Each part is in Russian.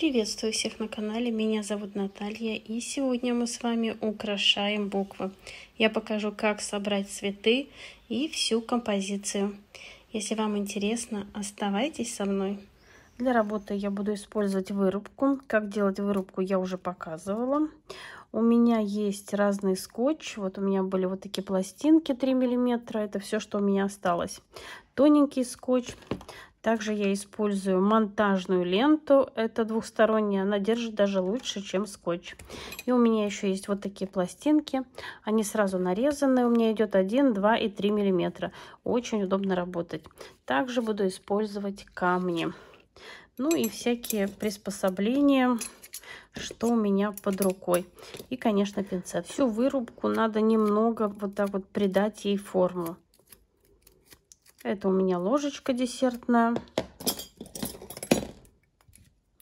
Приветствую всех на канале, меня зовут Наталья и сегодня мы с вами украшаем буквы. Я покажу, как собрать цветы и всю композицию. Если вам интересно, оставайтесь со мной. Для работы я буду использовать вырубку. Как делать вырубку я уже показывала. У меня есть разный скотч. Вот у меня были вот такие пластинки 3 миллиметра. Это все, что у меня осталось. Тоненький скотч. Также я использую монтажную ленту, это двухсторонняя, она держит даже лучше, чем скотч. И у меня еще есть вот такие пластинки, они сразу нарезаны, у меня идет 1, 2 и 3 миллиметра. Очень удобно работать. Также буду использовать камни. Ну и всякие приспособления, что у меня под рукой. И, конечно, пинцет. Всю вырубку надо немного вот так вот придать ей форму. Это у меня ложечка десертная.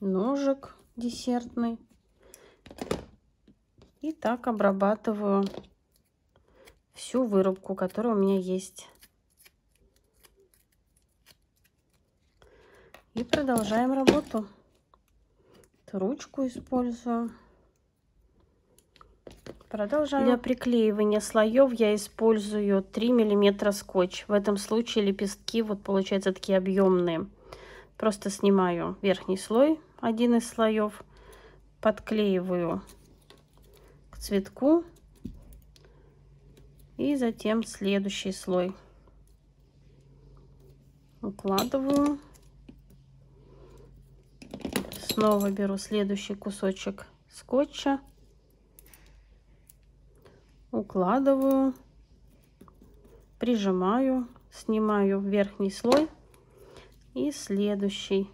Ножик десертный. И так обрабатываю всю вырубку, которая у меня есть. И продолжаем работу. Эту ручку использую. Продолжаем. Для приклеивания слоев я использую 3 мм скотч. В этом случае лепестки вот получаются такие объемные. Просто снимаю верхний слой, один из слоев, подклеиваю к цветку и затем следующий слой. Укладываю. Снова беру следующий кусочек скотча укладываю, прижимаю, снимаю верхний слой и следующий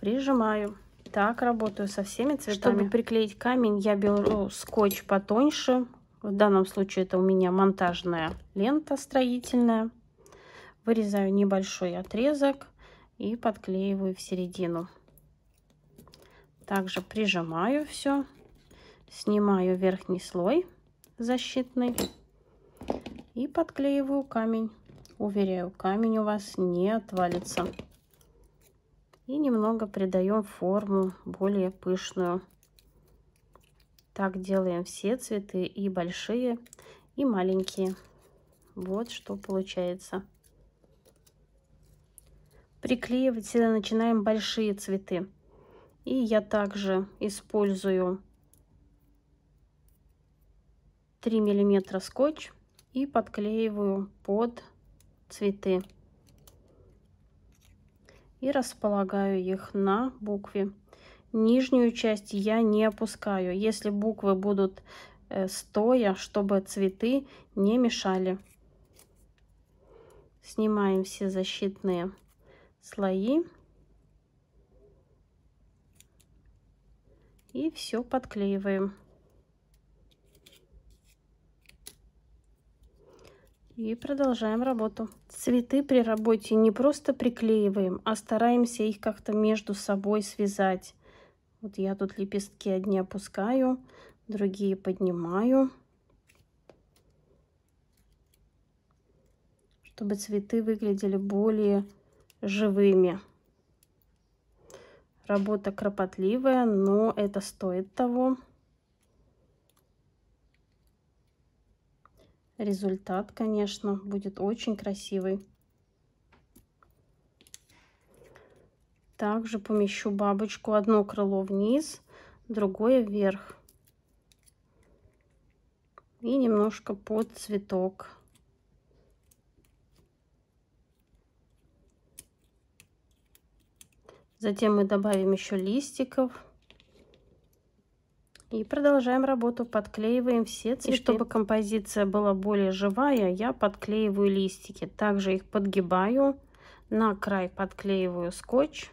прижимаю. Так работаю со всеми цветами. Чтобы приклеить камень, я беру скотч потоньше. В данном случае это у меня монтажная лента строительная. Вырезаю небольшой отрезок и подклеиваю в середину. Также прижимаю все снимаю верхний слой защитный и подклеиваю камень. Уверяю, камень у вас не отвалится. И немного придаем форму более пышную. Так делаем все цветы, и большие, и маленькие. Вот что получается. Приклеивать всегда начинаем большие цветы. И я также использую 3 миллиметра скотч и подклеиваю под цветы. И располагаю их на букве. Нижнюю часть я не опускаю, если буквы будут э, стоя, чтобы цветы не мешали. Снимаем все защитные слои. И все подклеиваем. И продолжаем работу. Цветы при работе не просто приклеиваем, а стараемся их как-то между собой связать. Вот я тут лепестки одни опускаю, другие поднимаю. Чтобы цветы выглядели более живыми. Работа кропотливая, но это стоит того. результат, конечно, будет очень красивый. Также помещу бабочку одно крыло вниз, другое вверх. И немножко под цветок. Затем мы добавим еще листиков. И продолжаем работу, подклеиваем все цветы. И чтобы композиция была более живая, я подклеиваю листики. Также их подгибаю, на край подклеиваю скотч,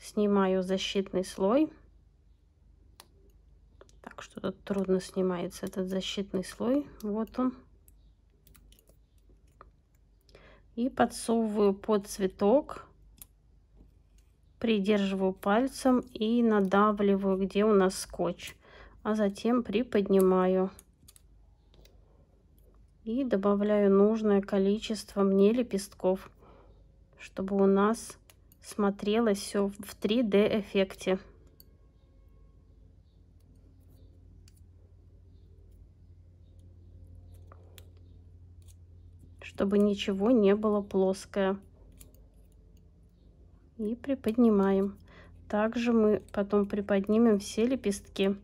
снимаю защитный слой. Так что тут трудно снимается этот защитный слой. Вот он. И подсовываю под цветок придерживаю пальцем и надавливаю, где у нас скотч, а затем приподнимаю и добавляю нужное количество мне лепестков, чтобы у нас смотрелось все в 3D эффекте. чтобы ничего не было плоское и приподнимаем. Также мы потом приподнимем все лепестки.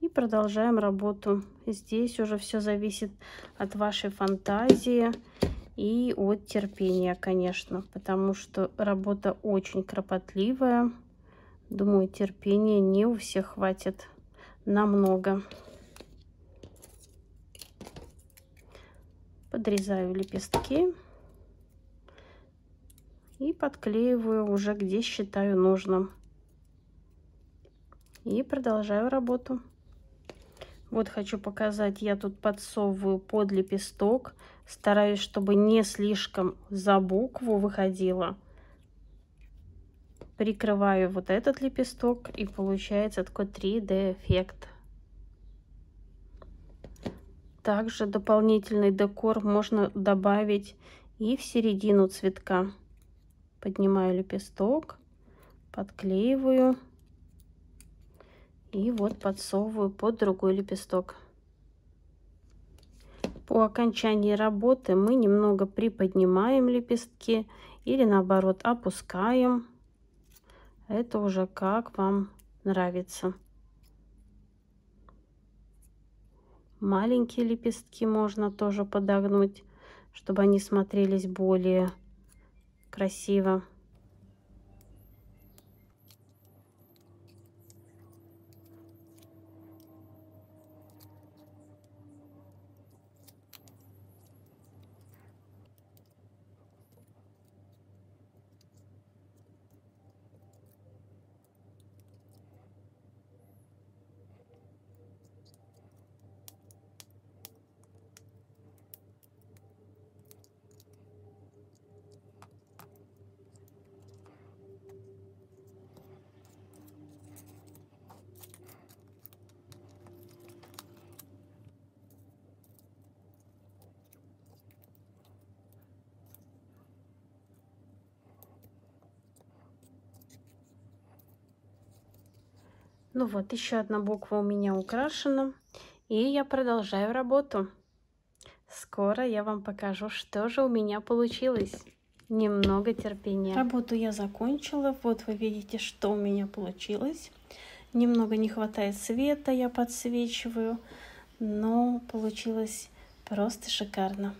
И продолжаем работу. Здесь уже все зависит от вашей фантазии и от терпения, конечно, потому что работа очень кропотливая. Думаю, терпения не у всех хватит намного. много. подрезаю лепестки и подклеиваю уже где считаю нужным и продолжаю работу вот хочу показать я тут подсовываю под лепесток стараюсь чтобы не слишком за букву выходила прикрываю вот этот лепесток и получается такой 3d эффект также дополнительный декор можно добавить и в середину цветка. Поднимаю лепесток, подклеиваю и вот подсовываю под другой лепесток. По окончании работы мы немного приподнимаем лепестки или наоборот опускаем. Это уже как вам нравится. маленькие лепестки можно тоже подогнуть, чтобы они смотрелись более красиво. Ну вот, еще одна буква у меня украшена. И я продолжаю работу. Скоро я вам покажу, что же у меня получилось. Немного терпения. Работу я закончила. Вот вы видите, что у меня получилось. Немного не хватает света, я подсвечиваю. Но получилось просто шикарно.